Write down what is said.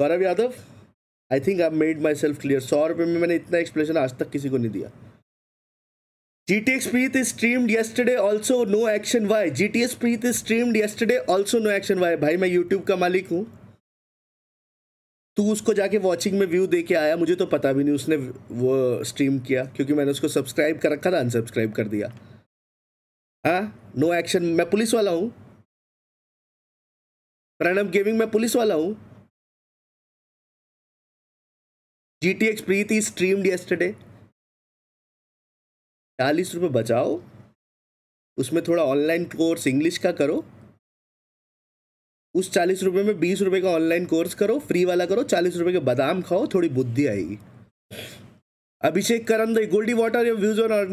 Gaurav Yadav I think I made myself clear सौ रुपये में मैंने इतना एक्सप्लेनेशन आज तक किसी को नहीं दिया G T S Preet is streamed yesterday also no action why G T S Preet is streamed yesterday also no action why भाई मैं यूट्यूब का मालिक हूँ तू उसको जाके वॉचिंग में व्यू दे के आया मुझे तो पता भी नहीं उसने वो स्ट्रीम किया क्योंकि मैंने उसको सब्सक्राइब कर रखा था अनसब्सक्राइब कर दिया हाँ नो एक्शन मैं पुलिस वाला हूँ प्रणब गेमिंग मैं पुलिस वाला हूँ GTX Preet streamed yesterday. चालीस रुपये बचाओ उसमें थोड़ा ऑनलाइन कोर्स इंग्लिश का करो उस चालीस रुपये में बीस रुपये का ऑनलाइन कोर्स करो फ्री वाला करो चालीस रुपये के बादाम खाओ थोड़ी बुद्धि आएगी Abhishek Karam the Goldy water your views on